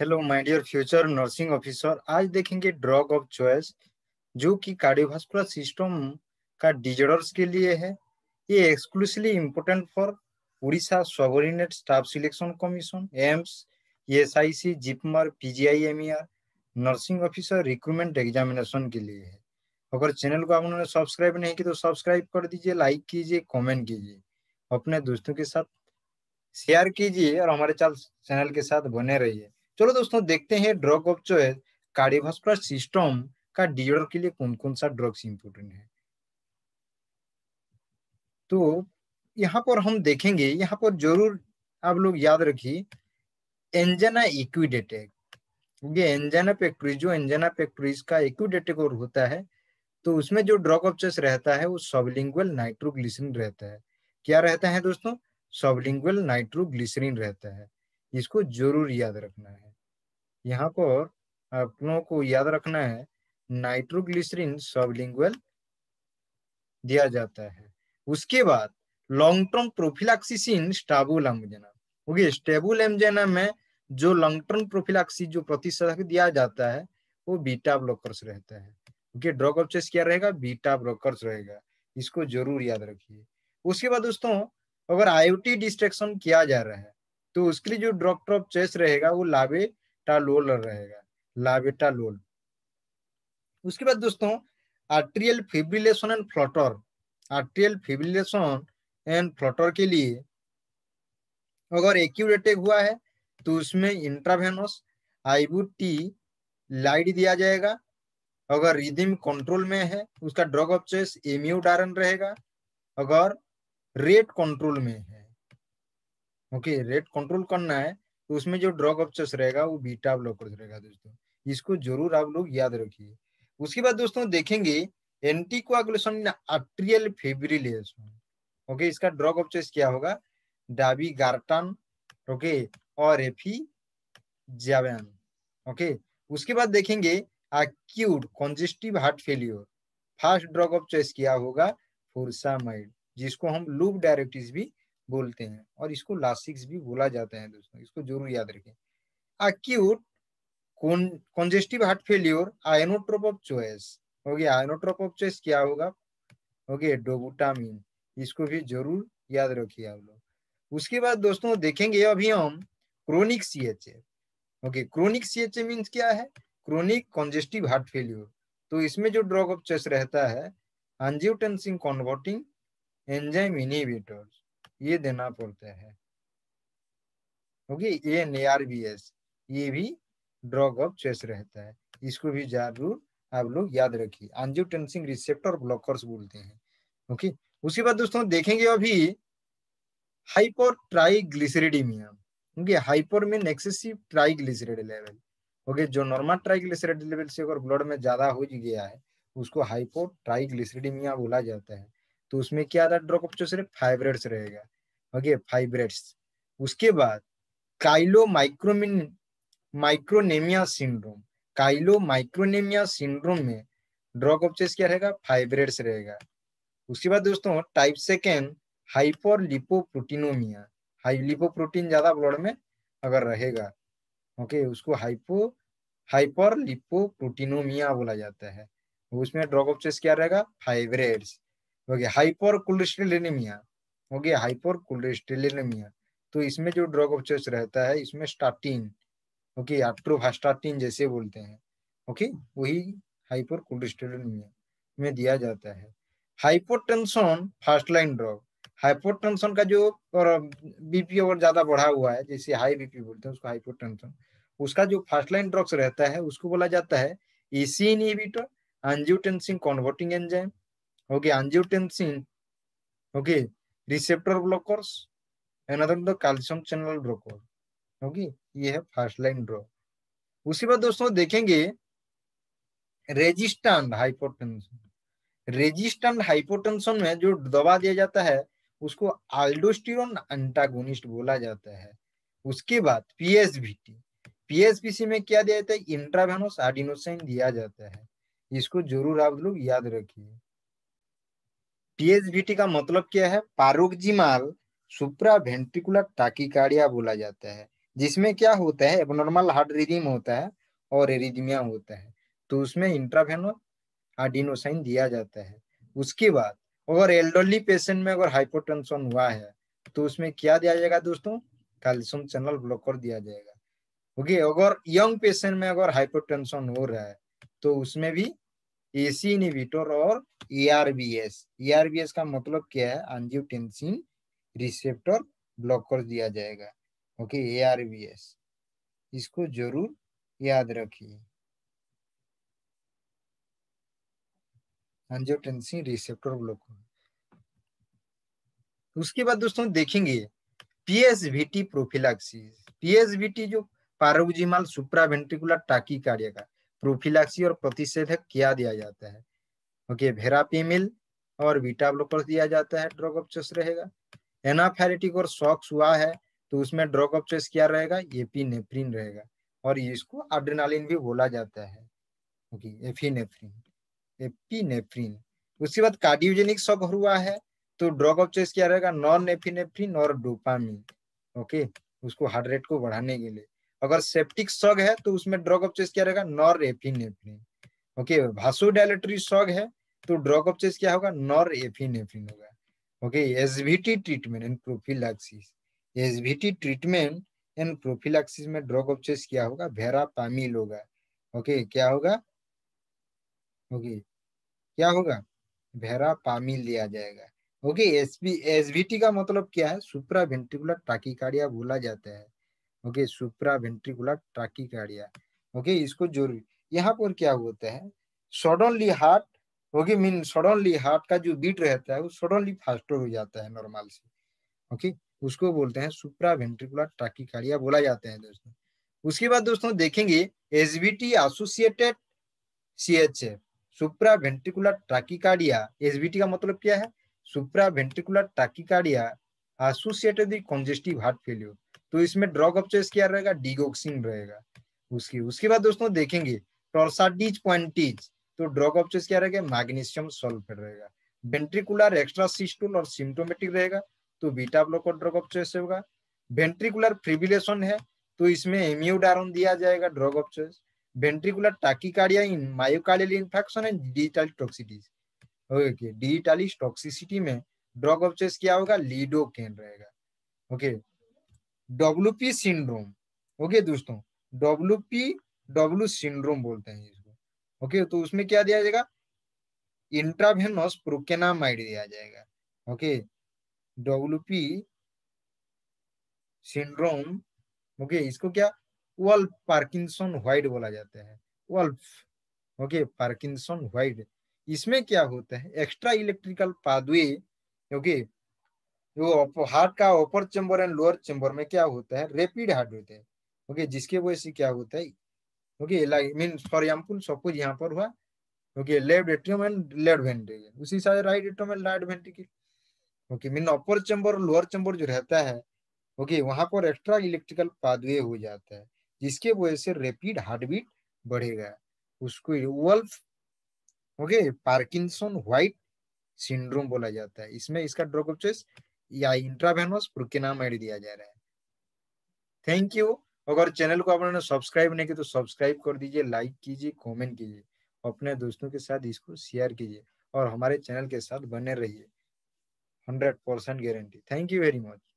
hello my dear future nursing officer आज देखेंगे drug of choice जो कि कार्डियोवास्कुलर सिस्टम का डिजर्डर्स के लिए है ये exclusively important for Orissa subordinate staff selection commission AIIMS S I C JIPMER P nursing officer recruitment examination के लिए है अगर चैनल को आप उन्होंने सब्सक्राइब नहीं की तो सब्सक्राइब कर दीजिए लाइक कीजिए कॉमेंट कीजिए अपने दोस्तों के साथ शेयर कीजिए और हमारे चैनल के साथ बने रहिए चलो दोस्तों देखते हैं drug of choice cardiovascular system का डिजॉर्डर के लिए कौन कौन सा ड्रग्स इंपोर्टेंट है तो यहाँ पर हम देखेंगे यहाँ पर जरूर आप लोग याद रखिए एंजेना इक्विडेटेक ये एंजाना पेक्ट्रीज जो एंजाना पेक्ट्रीज का इक्विडेटेक और होता है तो उसमें जो ड्रग ऑफ चॉइस रहता है वो सबलिंगुअल नाइट्रोग्लिसरीन रहता है क्या रहता है दोस्तों सबलिंगुअल नाइट्रोग्लिसरीन रहता है इसको जरूर याद रखना है यहाँ पर अपनों को याद रखना है नाइट्रोग्लिसरीन सबलिंगुअल दिया जाता है उसके बाद long term in stable angina okay stable angina में जो लॉन्ग टर्म प्रोफिलाक्सिस जो प्रतिशत दिया जाता है वो बीटा ब्लॉकर्स रहता है ओके ड्रग ऑफ चॉइस क्या रहेगा बीटा ब्लॉकर्स रहेगा इसको जरूर याद रखिए उसके बाद दोस्तों अगर आईओटी डिस्ट्रेक्शन किया जा रहा है तो उसके लिए जो ड्रग ऑफ चॉइस रहेगा वो लावे लाबिटालोल रहेगा लाबिटालोल उसके बाद दोस्तों atrial fibrillation and flutter atrial fibrillation and flutter के लिए अगर एक्यूट हुआ है तो उसमें इंट्रावेनस आईबूटी लाइट दिया जाएगा अगर रिदिम कंट्रोल में है उसका ड्रग ऑफ चॉइस एम्यूडारन रहेगा अगर रेट कंट्रोल में है ओके रेट कंट्रोल करना है तो उसमें जो ड्रॉ कप्चस रहेगा वो बीटा ब्लॉकर रहेगा दोस्तों इसको जरूर आप लोग याद रखिए उसके बाद दोस्तों देखेंगे anti coagulation atrial fibrillation okay इसका ड्रॉ कप्चस क्या होगा डाबी गार्टन ओके और एफी जावेन ओके उसके बाद देखेंगे acute congestive heart failure fast drug of choice क्या होगा फोर्सामाइड जिसको हम लूप डायरेक्टिस भी बोलते हैं और इसको लासिक्स भी बोला जाता है दोस्तों इसको जरूर याद रखें acute congestive heart failure inotrope of choice हो गया ionotrope of choice क्या होगा हो गया डोबुटामिन इसको भी जरूर याद रखिए आप लोग उसके बाद दोस्तों देखेंगे अभी हम chronic C H A okay chronic C H A means क्या है क्रोनिक कॉन्जेस्टिव हार्ट फेल्योर तो इसमें जो ड्रग ऑफ चॉइस रहता है एंजियोटेंसिन कॉन्वर्टिंग एंजाइम इनिबिटर्स ये देना पड़ता है ओके ये एनआरबीएस ये भी ड्रग ऑफ चॉइस रहता है इसको भी जरूर आप लोग याद रखिए आंजियोटेंसिंग रिसेप्टर ब्लॉकर्स बोलते हैं ओके उसके बाद दोस्तों देखेंगे अभी hyper triglyceridemia okay hyper mean excessive triglyceride level okay जो नॉर्मल ट्राइग्लिसराइड लेवल से अगर ब्लड में ज्यादा हो गया है उसको हाइपो ट्राइग्लिसरिडीमिया बोला जाता है तो उसमें क्या था ड्रोकोपचो सिर्फ फाइब्रेट्स रहेगा ओके फाइब्रेट्स उसके बाद chylomicronemia syndrome chylomicronemia syndrome में ड्रोकोपचेस क्या रहेगा फाइब्रेट्स रहेगा उसके बाद दोस्तों type second hyper lipoproteinemia high lipoprotein ज्यादा ब्लड में अगर रहेगा ओके उसको हाइपो हाइपर लिपोप्रोटीनोमिया बोला जाता है उसमें ड्रग ऑफ चॉइस क्या रहेगा फाइब्रेड्स हो गया हाइपर कोलेस्ट्रेलिनिमिया हो गया हाइपर कोलेस्ट्रेलिनिमिया तो इसमें जो ड्रग ऑफ चॉइस रहता है इसमें स्टार्टिन ओके आट्रोभास्टाटिन जैसे बोलते हैं ओके वही हाइपर कोलेस्ट्रेलिनिमिया में दिया जाता है hypotension first line drug hypotension का जो और बीपी अगर ज्यादा बढ़ा हुआ है जैसे हाई बीपी बोलते हैं उसको हाइपोटेंशन उसका जो फर्स्ट लाइन ड्रग्स रहता है उसको बोला जाता है ACE inhibitor angiotensin converting enzyme okay angiotensin okay receptor blockers another the calcium channel blocker okay ये है फर्स्ट लाइन ड्रॉ उसके बाद दोस्तों देखेंगे रेजिस्टेंट हाइपोटेंशन रेजिस्टेंट हाइपोटेंशन में जो दवा दिया जाता है उसको आल्डोस्टिरोन एंटागोनिस्ट बोला जाता है उसके बाद पीएसबीटी पीएसपीसी में क्या दिया जाता है इंट्रावेनोस आडिनोसाइन दिया जाता है इसको जरूर आप लोग याद रखिए पीएचवीटी का मतलब क्या है पारोक्जिमाल सुप्रा वेंट्रिकुलर टाकिकार्डिया बोला जाता है जिसमें क्या होता है एबनॉर्मल हार्ट रिदिम होता है और एरिदमिया होता है तो उसमें इंट्राभेनो आडिनोसाइन दिया जाता है उसके बाद अगर एल्डरली पेशेंट में अगर हाइपोटेंशन हुआ है तो उसमें क्या दिया जाएगा दोस्तों कैल्शियम चैनल ब्लॉकर दिया जाएगा ओके अगर यंग पेशेंट में अगर हाइपोटेंशन हो रहा है तो उसमें भी ए सी इनिविटर और ए आर बी एस का मतलब क्या है एंजियोटेंसिन रिसेप्टर ब्लॉक कर दिया जाएगा ओके ए इसको जरूर याद रखिए एंजियोटेंसिन रिसेप्टर ब्लॉक उसके बाद दोस्तों देखेंगे पीएसवीटी प्रोफिलैक्सिस पीएसवीटी जो पारोजिमाल सुप्रावेंट्रिकुलर टाकी कार्य का प्रोफिलैक्सी और प्रतिषेधक क्या दिया जाता है ओके भेरापीमिल और बीटा ब्लॉकर दिया जाता है ड्रग ऑफ चोस रहेगा एनाफेरेटिक और शॉक्स हुआ है तो उसमें ड्रग ऑफ चोस क्या रहेगा एपी नेफ्रीन रहेगा और इसको एड्रेनालिन भी बोला जाता है ओके एफी नेफ्रीन एपी नेफ्रीन उसके बाद कार्डियोजेनिक शॉक हुआ है तो ड्रग ऑफ चोस क्या रहेगा नॉन एफीनेफ्रिन और डोपामिन ओके उसको हार्ट रेट को बढ़ाने के लिए अगर सेप्टिक सग है तो उसमें ड्रग ऑफ चेस क्या रहेगा norepinephrine okay dilatory shock है तो ड्रग ऑफ चेस क्या होगा नॉर एफिन होगा okay SVT treatment and prophylaxis SVT treatment and prophylaxis में ड्रग ऑफ चेस क्या होगा भेरा पामिल होगा ओके क्या होगा ओके क्या होगा भेरा पामिल दिया जाएगा ओके एसबी टी का मतलब क्या है सुप्रा वेंट्रिकुलर टाकिकार्डिया बोला जाता है okay supra ventricular tachycardia okay इसको जरूरी यहाँ पर क्या होता है suddenly heart okay mean suddenly heart का जो बीट रहता है वो सडनली फास्टर हो जाता है नॉर्मल से ओके उसको बोलते हैं सुप्रा वेंट्रिकुलर ट्राकिकार्डिया बोला जाता है दोस्तों उसके बाद दोस्तों देखेंगे S B T associated C H F supra ventricular tachycardia S B T का मतलब क्या है supra ventricular tachycardia associated with congestive heart failure तो इसमें ड्रॉग ऑफ चॉइस क्या रहेगा डिगोक्सिन रहेगा उसकी उसके बाद दोस्तों देखेंगे टोर्साटीज पॉइंटीज तो ड्रॉग ऑफ चॉइस क्या रहेगा मैग्नीशियम सल्फेट रहेगा वेंट्रिकुलर एक्स्ट्रा सिस्टोल और सिम्टोमेटिक रहेगा तो beta block drug of choice होगा वेंट्रिकुलर फ्रिबिलेशन है तो इसमें एम्यूडारोन दिया जाएगा drug of choice ventricular tachycardia in myocardial infection and digital toxicities okay digitally toxicity में ड्रॉग ऑफ चॉइस क्या होगा लीडोकेन रहेगा okay okay, W syndrome okay दोस्तों डब्ल्यू पी डब्ल्यू सिंड्रोम बोलते हैं इसको ओके तो उसमें क्या दिया जाएगा इंट्राभेनोस प्रोकेनामाइड दिया जाएगा okay W P syndrome okay इसको क्या वल्फ पार्किंसन व्हाइट बोला जाता है वल्फ ओके पार्किंसन व्हाइट इसमें क्या होता है एक्स्ट्रा इलेक्ट्रिकल पादवे ओके वो हार्ट का upper chamber and lower chamber में क्या होता है रेपिड हार्ट होते हैं ओके जिसके वजह से क्या होता है okay like mean for example सब कुछ यहाँ पर हुआ okay left atrium and left ventricle उसी side right atrium and right ventricle okay mean upper chamber lower chamber जो रहता है ओके वहां पर एक्स्ट्रा इलेक्ट्रिकल पादवे हो जाता है जिसके वजह से रेपिड हार्ट बीट बढ़ेगा उसको Wolff okay Parkinson White syndrome बोला जाता है इसमें इसका ड्रग ऑफ चॉइस या इंट्रावेनस एड दिया जा रहा है थैंक यू अगर चैनल को आपने सब्सक्राइब नहीं किया तो सब्सक्राइब कर दीजिए लाइक कीजिए कमेंट कीजिए अपने दोस्तों के साथ इसको शेयर कीजिए और हमारे चैनल के साथ बने रहिए hundred percent guarantee thank you very much